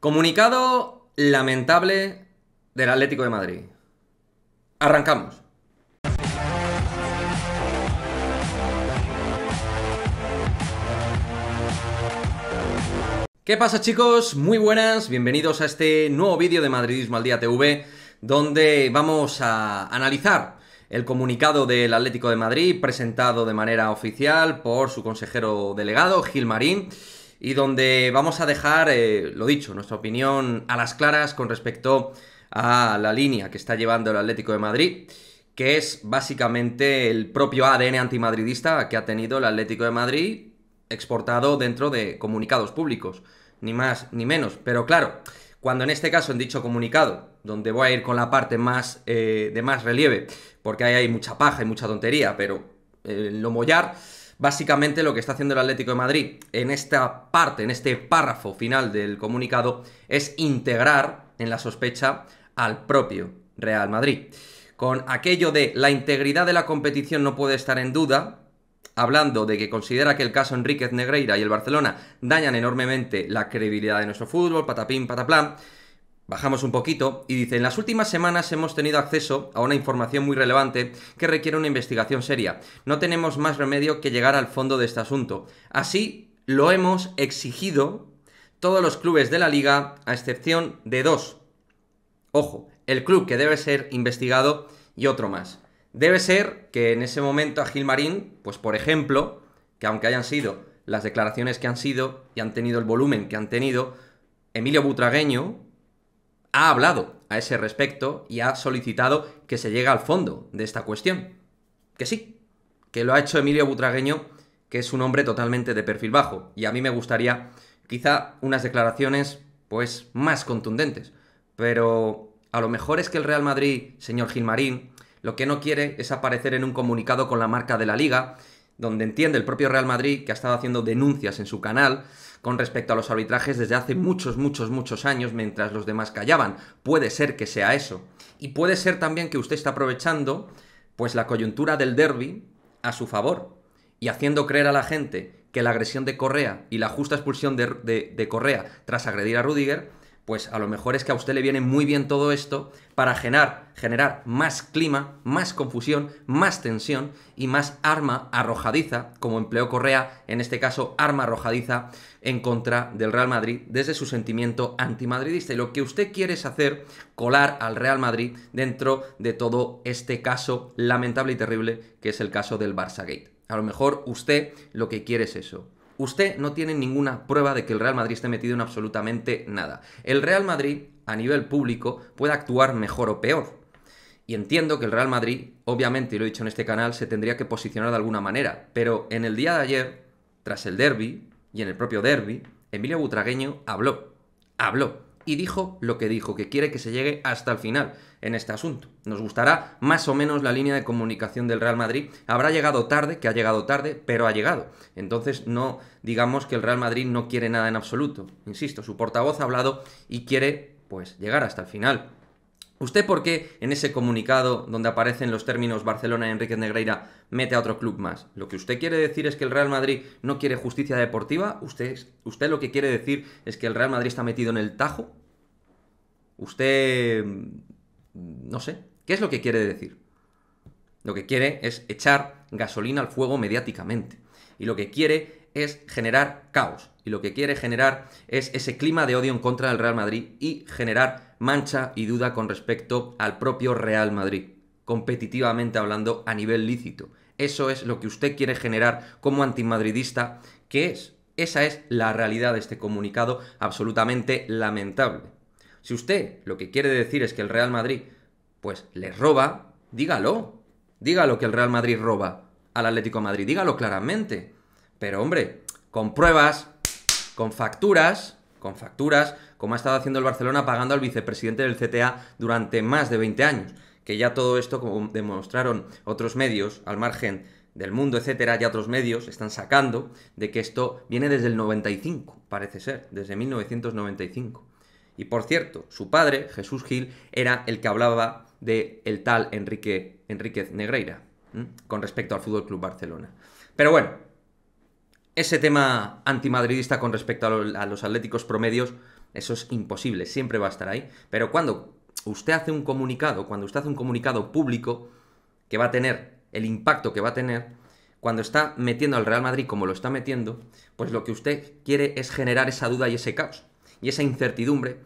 Comunicado lamentable del Atlético de Madrid. Arrancamos. ¿Qué pasa chicos? Muy buenas, bienvenidos a este nuevo vídeo de Madridismo al Día TV, donde vamos a analizar el comunicado del Atlético de Madrid presentado de manera oficial por su consejero delegado, Gil Marín y donde vamos a dejar, eh, lo dicho, nuestra opinión a las claras con respecto a la línea que está llevando el Atlético de Madrid, que es básicamente el propio ADN antimadridista que ha tenido el Atlético de Madrid exportado dentro de comunicados públicos, ni más ni menos. Pero claro, cuando en este caso en dicho comunicado, donde voy a ir con la parte más eh, de más relieve, porque ahí hay mucha paja y mucha tontería, pero eh, lo mollar Básicamente lo que está haciendo el Atlético de Madrid en esta parte, en este párrafo final del comunicado, es integrar en la sospecha al propio Real Madrid. Con aquello de la integridad de la competición no puede estar en duda, hablando de que considera que el caso Enríquez Negreira y el Barcelona dañan enormemente la credibilidad de nuestro fútbol, patapín, pataplán, Bajamos un poquito y dice, en las últimas semanas hemos tenido acceso a una información muy relevante que requiere una investigación seria. No tenemos más remedio que llegar al fondo de este asunto. Así lo hemos exigido todos los clubes de la liga, a excepción de dos. Ojo, el club que debe ser investigado y otro más. Debe ser que en ese momento a Gilmarín, pues por ejemplo, que aunque hayan sido las declaraciones que han sido y han tenido el volumen que han tenido, Emilio Butragueño, ha hablado a ese respecto y ha solicitado que se llegue al fondo de esta cuestión. Que sí, que lo ha hecho Emilio Butragueño, que es un hombre totalmente de perfil bajo. Y a mí me gustaría quizá unas declaraciones pues más contundentes. Pero a lo mejor es que el Real Madrid, señor Gilmarín, lo que no quiere es aparecer en un comunicado con la marca de la liga donde entiende el propio Real Madrid que ha estado haciendo denuncias en su canal con respecto a los arbitrajes desde hace muchos, muchos, muchos años mientras los demás callaban. Puede ser que sea eso. Y puede ser también que usted está aprovechando pues la coyuntura del derby a su favor y haciendo creer a la gente que la agresión de Correa y la justa expulsión de, de Correa tras agredir a Rudiger pues a lo mejor es que a usted le viene muy bien todo esto para generar, generar más clima, más confusión, más tensión y más arma arrojadiza, como empleó Correa, en este caso arma arrojadiza en contra del Real Madrid desde su sentimiento antimadridista. Y lo que usted quiere es hacer colar al Real Madrid dentro de todo este caso lamentable y terrible que es el caso del Barça Gate. A lo mejor usted lo que quiere es eso usted no tiene ninguna prueba de que el Real Madrid esté metido en absolutamente nada. El Real Madrid, a nivel público, puede actuar mejor o peor. Y entiendo que el Real Madrid, obviamente, y lo he dicho en este canal, se tendría que posicionar de alguna manera. Pero en el día de ayer, tras el derby, y en el propio derby, Emilio Butragueño habló. Habló y dijo lo que dijo, que quiere que se llegue hasta el final en este asunto. Nos gustará más o menos la línea de comunicación del Real Madrid. Habrá llegado tarde, que ha llegado tarde, pero ha llegado. Entonces no digamos que el Real Madrid no quiere nada en absoluto. Insisto, su portavoz ha hablado y quiere pues llegar hasta el final. ¿Usted por qué en ese comunicado donde aparecen los términos Barcelona y Enrique Negreira mete a otro club más? ¿Lo que usted quiere decir es que el Real Madrid no quiere justicia deportiva? ¿Usted, usted lo que quiere decir es que el Real Madrid está metido en el tajo? ¿Usted... Mm, no sé? ¿Qué es lo que quiere decir? Lo que quiere es echar gasolina al fuego mediáticamente. Y lo que quiere es generar caos y lo que quiere generar es ese clima de odio en contra del Real Madrid y generar mancha y duda con respecto al propio Real Madrid, competitivamente hablando a nivel lícito. Eso es lo que usted quiere generar como antimadridista, que es. Esa es la realidad de este comunicado absolutamente lamentable. Si usted lo que quiere decir es que el Real Madrid pues le roba, dígalo. Dígalo que el Real Madrid roba al Atlético Madrid, dígalo claramente. Pero hombre, con pruebas, con facturas, con facturas, como ha estado haciendo el Barcelona pagando al vicepresidente del CTA durante más de 20 años. Que ya todo esto, como demostraron otros medios al margen del mundo, etcétera, ya otros medios están sacando de que esto viene desde el 95, parece ser, desde 1995. Y por cierto, su padre, Jesús Gil, era el que hablaba de el tal Enrique, Enríquez Negreira con respecto al Fútbol Club Barcelona. Pero bueno, ese tema antimadridista con respecto a, los atléticos promedios, eso es imposible, siempre va a estar ahí. Pero cuando usted hace un comunicado, cuando usted hace un comunicado público, que va a tener el impacto que va a tener, cuando está metiendo al Real Madrid como lo está metiendo, pues lo que usted quiere es generar esa duda y ese caos y esa incertidumbre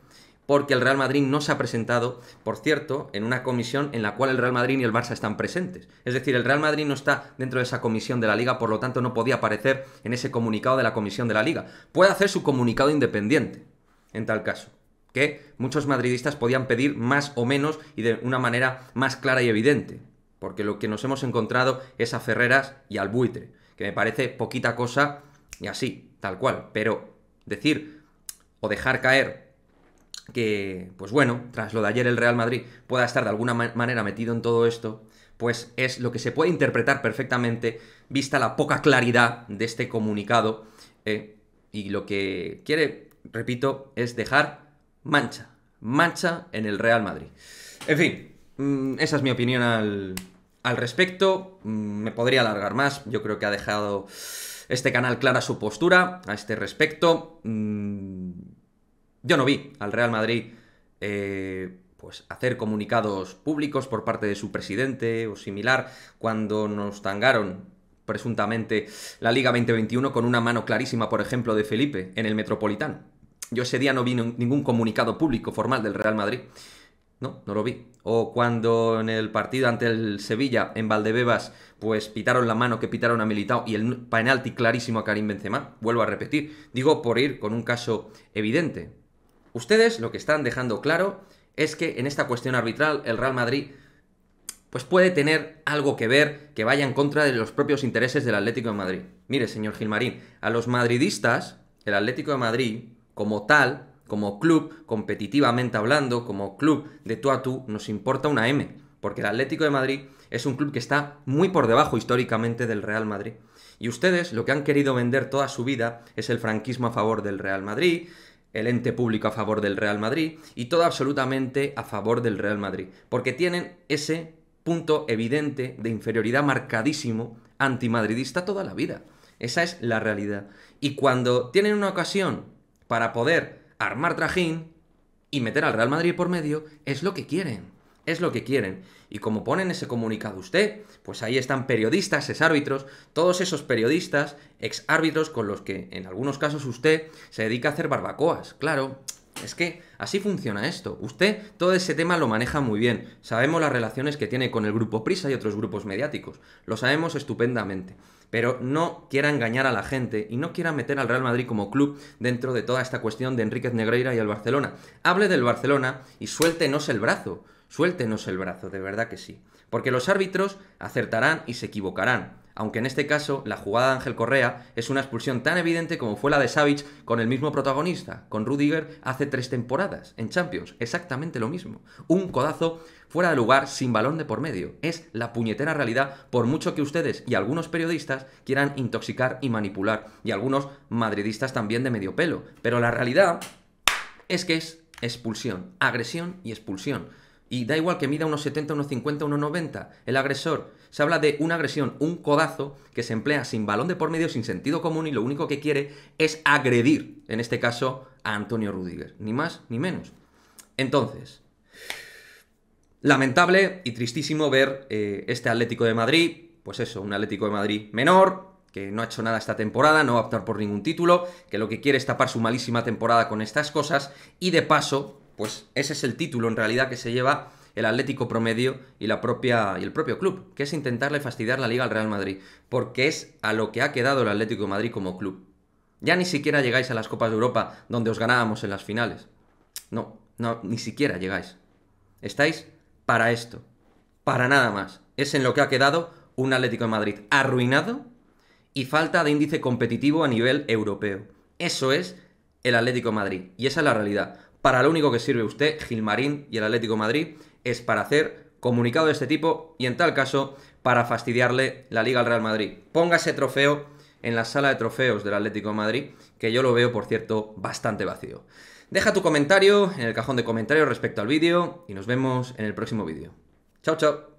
porque el Real Madrid no se ha presentado, por cierto, en una comisión en la cual el Real Madrid y el Barça están presentes. Es decir, el Real Madrid no está dentro de esa comisión de la liga, por lo tanto no podía aparecer en ese comunicado de la comisión de la liga. Puede hacer su comunicado independiente, en tal caso, que muchos madridistas podían pedir más o menos y de una manera más clara y evidente, porque lo que nos hemos encontrado es a Ferreras y al buitre, que me parece poquita cosa y así, tal cual, pero decir o dejar caer que, pues bueno, tras lo de ayer el Real Madrid pueda estar de alguna manera metido en todo esto, pues es lo que se puede interpretar perfectamente vista la poca claridad de este comunicado eh, y lo que quiere, repito, es dejar mancha, mancha en el Real Madrid. En fin, mm, esa es mi opinión al, al respecto. Mm, me podría alargar más, yo creo que ha dejado este canal clara su postura a este respecto. Mm, yo no vi al Real Madrid eh, pues hacer comunicados públicos por parte de su presidente o similar cuando nos tangaron presuntamente la Liga 2021 con una mano clarísima, por ejemplo, de Felipe en el Metropolitano. Yo ese día no vi ningún comunicado público formal del Real Madrid. No, no lo vi. O cuando en el partido ante el Sevilla en Valdebebas, pues pitaron la mano que pitaron a Militao y el penalti clarísimo a Karim Benzema. Vuelvo a repetir, digo por ir con un caso evidente. Ustedes lo que están dejando claro es que en esta cuestión arbitral el Real Madrid pues puede tener algo que ver que vaya en contra de los propios intereses del Atlético de Madrid. Mire, señor Gilmarín, a los madridistas, el Atlético de Madrid, como tal, como club, competitivamente hablando, como club de tú a tú, nos importa una M, porque el Atlético de Madrid es un club que está muy por debajo históricamente del Real Madrid. Y ustedes lo que han querido vender toda su vida es el franquismo a favor del Real Madrid, el ente público a favor del Real Madrid y todo absolutamente a favor del Real Madrid, porque tienen ese punto evidente de inferioridad marcadísimo antimadridista toda la vida. Esa es la realidad. Y cuando tienen una ocasión para poder armar trajín y meter al Real Madrid por medio, es lo que quieren. Es lo que quieren. Y como ponen ese comunicado usted, pues ahí están periodistas, exárbitros, todos esos periodistas, exárbitros con los que en algunos casos usted se dedica a hacer barbacoas. Claro, es que así funciona esto. Usted todo ese tema lo maneja muy bien. Sabemos las relaciones que tiene con el grupo Prisa y otros grupos mediáticos. Lo sabemos estupendamente. Pero no quiera engañar a la gente y no quiera meter al Real Madrid como club dentro de toda esta cuestión de Enriquez Negreira y el Barcelona. Hable del Barcelona y suéltenos el brazo. Suéltenos el brazo, de verdad que sí. Porque los árbitros acertarán y se equivocarán. Aunque en este caso la jugada de Ángel Correa es una expulsión tan evidente como fue la de Savage con el mismo protagonista, con Rudiger hace tres temporadas, en Champions, exactamente lo mismo. Un codazo fuera de lugar sin balón de por medio. Es la puñetera realidad por mucho que ustedes y algunos periodistas quieran intoxicar y manipular, y algunos madridistas también de medio pelo. Pero la realidad es que es expulsión, agresión y expulsión. Y da igual que mida unos 70, unos 50, unos 90. El agresor. Se habla de una agresión, un codazo que se emplea sin balón de por medio, sin sentido común y lo único que quiere es agredir, en este caso, a Antonio Rudiger. Ni más ni menos. Entonces, lamentable y tristísimo ver eh, este Atlético de Madrid, pues eso, un Atlético de Madrid menor, que no ha hecho nada esta temporada, no va a optar por ningún título, que lo que quiere es tapar su malísima temporada con estas cosas y de paso pues ese es el título en realidad que se lleva el Atlético promedio y, la propia, y el propio club, que es intentarle fastidiar la liga al Real Madrid, porque es a lo que ha quedado el Atlético de Madrid como club. Ya ni siquiera llegáis a las Copas de Europa donde os ganábamos en las finales. No, no, ni siquiera llegáis. Estáis para esto, para nada más. Es en lo que ha quedado un Atlético de Madrid arruinado y falta de índice competitivo a nivel europeo. Eso es el Atlético Madrid y esa es la realidad. Para lo único que sirve usted, Gilmarín y el Atlético Madrid, es para hacer comunicado de este tipo y en tal caso para fastidiarle la liga al Real Madrid. Ponga ese trofeo en la sala de trofeos del Atlético de Madrid, que yo lo veo, por cierto, bastante vacío. Deja tu comentario en el cajón de comentarios respecto al vídeo y nos vemos en el próximo vídeo. Chao, chao.